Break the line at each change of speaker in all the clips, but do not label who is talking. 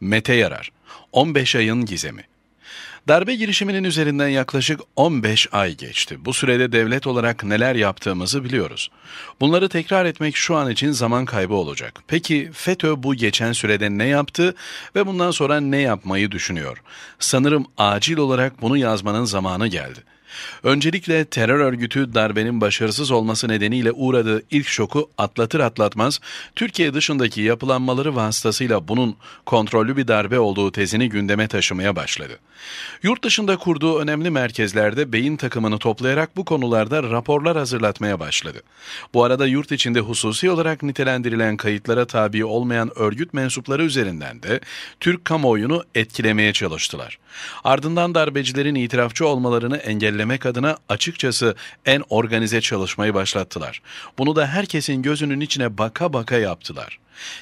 Mete Yarar 15 ayın gizemi Darbe girişiminin üzerinden yaklaşık 15 ay geçti. Bu sürede devlet olarak neler yaptığımızı biliyoruz. Bunları tekrar etmek şu an için zaman kaybı olacak. Peki FETÖ bu geçen sürede ne yaptı ve bundan sonra ne yapmayı düşünüyor? Sanırım acil olarak bunu yazmanın zamanı geldi.'' Öncelikle terör örgütü darbenin başarısız olması nedeniyle uğradığı ilk şoku atlatır atlatmaz Türkiye dışındaki yapılanmaları vasıtasıyla bunun kontrollü bir darbe olduğu tezini gündeme taşımaya başladı. Yurt dışında kurduğu önemli merkezlerde beyin takımını toplayarak bu konularda raporlar hazırlatmaya başladı. Bu arada yurt içinde hususi olarak nitelendirilen kayıtlara tabi olmayan örgüt mensupları üzerinden de Türk kamuoyunu etkilemeye çalıştılar. Ardından darbecilerin itirafçı olmalarını engellemek engellemek adına açıkçası en organize çalışmayı başlattılar. Bunu da herkesin gözünün içine baka baka yaptılar.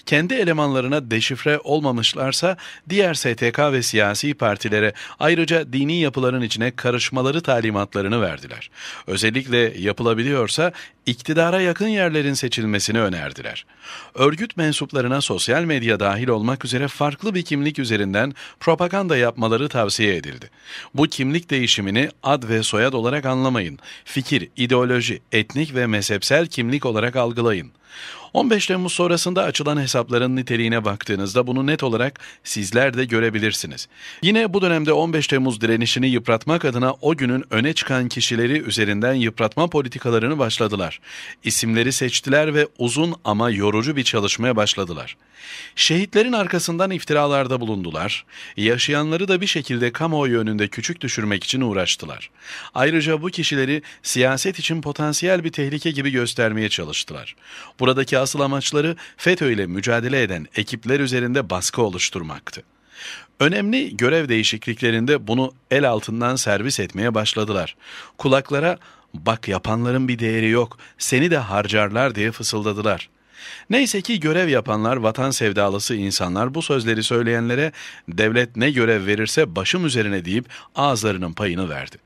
Kendi elemanlarına deşifre olmamışlarsa diğer STK ve siyasi partilere ayrıca dini yapıların içine karışmaları talimatlarını verdiler. Özellikle yapılabiliyorsa iktidara yakın yerlerin seçilmesini önerdiler. Örgüt mensuplarına sosyal medya dahil olmak üzere farklı bir kimlik üzerinden propaganda yapmaları tavsiye edildi. Bu kimlik değişimini ad ve soyad olarak anlamayın. Fikir, ideoloji, etnik ve mezhepsel kimlik olarak algılayın. 15 Temmuz sonrasında açılan hesapların niteliğine baktığınızda bunu net olarak sizler de görebilirsiniz. Yine bu dönemde 15 Temmuz direnişini yıpratmak adına o günün öne çıkan kişileri üzerinden yıpratma politikalarını başladılar. İsimleri seçtiler ve uzun ama yorucu bir çalışmaya başladılar. Şehitlerin arkasından iftiralarda bulundular. Yaşayanları da bir şekilde kamuoyu önünde küçük düşürmek için uğraştılar. Ayrıca bu kişileri siyaset için potansiyel bir tehlike gibi göstermeye çalıştılar. Buradaki asıl amaçları FETÖ ile mücadele eden ekipler üzerinde baskı oluşturmaktı. Önemli görev değişikliklerinde bunu el altından servis etmeye başladılar. Kulaklara bak yapanların bir değeri yok seni de harcarlar diye fısıldadılar. Neyse ki görev yapanlar vatan sevdalısı insanlar bu sözleri söyleyenlere devlet ne görev verirse başım üzerine deyip ağızlarının payını verdi.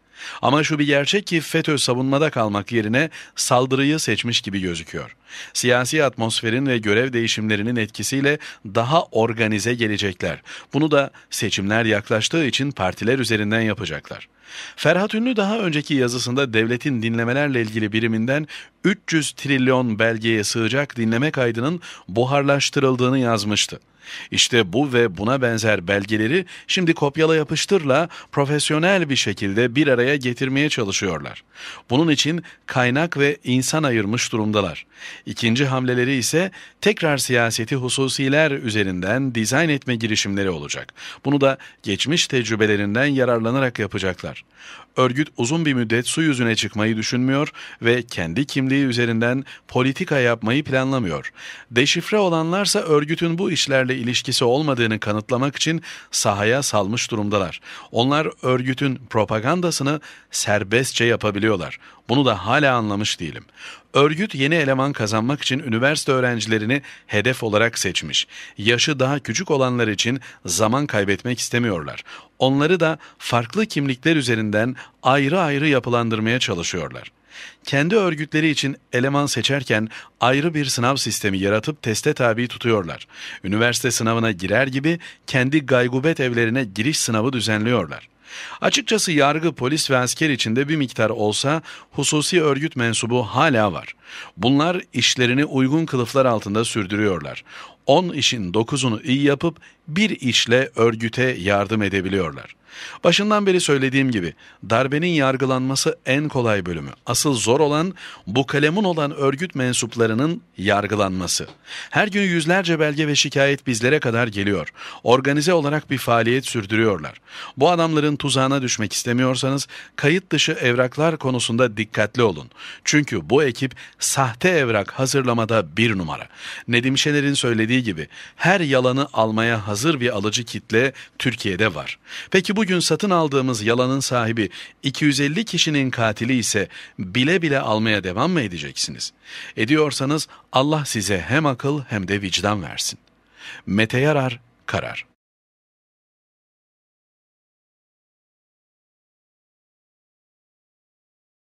Ama şu bir gerçek ki FETÖ savunmada kalmak yerine saldırıyı seçmiş gibi gözüküyor. Siyasi atmosferin ve görev değişimlerinin etkisiyle daha organize gelecekler. Bunu da seçimler yaklaştığı için partiler üzerinden yapacaklar. Ferhat Ünlü daha önceki yazısında devletin dinlemelerle ilgili biriminden 300 trilyon belgeye sığacak dinleme kaydının buharlaştırıldığını yazmıştı. İşte bu ve buna benzer belgeleri şimdi kopyala yapıştırla profesyonel bir şekilde bir araya getirmeye çalışıyorlar. Bunun için kaynak ve insan ayırmış durumdalar. İkinci hamleleri ise tekrar siyaseti hususiler üzerinden dizayn etme girişimleri olacak. Bunu da geçmiş tecrübelerinden yararlanarak yapacaklar. Örgüt uzun bir müddet su yüzüne çıkmayı düşünmüyor ve kendi kimliği üzerinden politika yapmayı planlamıyor. Deşifre olanlarsa örgütün bu işlerle ilişkisi olmadığını kanıtlamak için sahaya salmış durumdalar. Onlar örgütün propagandasını serbestçe yapabiliyorlar. Bunu da hala anlamış değilim. Örgüt yeni eleman kazanmak için üniversite öğrencilerini hedef olarak seçmiş. Yaşı daha küçük olanlar için zaman kaybetmek istemiyorlar. Onları da farklı kimlikler üzerinden ayrı ayrı yapılandırmaya çalışıyorlar. Kendi örgütleri için eleman seçerken ayrı bir sınav sistemi yaratıp teste tabi tutuyorlar. Üniversite sınavına girer gibi kendi gaygubet evlerine giriş sınavı düzenliyorlar. Açıkçası yargı, polis ve asker içinde bir miktar olsa hususi örgüt mensubu hala var. Bunlar işlerini uygun kılıflar altında sürdürüyorlar. 10 işin 9'unu iyi yapıp bir işle örgüte yardım edebiliyorlar. Başından beri söylediğim gibi darbenin yargılanması en kolay bölümü. Asıl zor olan bu kalemun olan örgüt mensuplarının yargılanması. Her gün yüzlerce belge ve şikayet bizlere kadar geliyor. Organize olarak bir faaliyet sürdürüyorlar. Bu adamların tuzağına düşmek istemiyorsanız kayıt dışı evraklar konusunda dikkatli olun. Çünkü bu ekip sahte evrak hazırlamada bir numara. Nedim Şener'in söylediği dediği gibi her yalanı almaya hazır bir alıcı kitle Türkiye'de var. Peki bugün satın aldığımız yalanın sahibi 250 kişinin katili ise bile bile almaya devam mı edeceksiniz? Ediyorsanız Allah size hem akıl hem de vicdan versin. Mete Yarar Karar